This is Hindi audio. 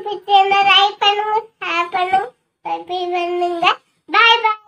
पिक्चर में लाइक बनू हाँ बनू तभी बनूंगा बाय बाय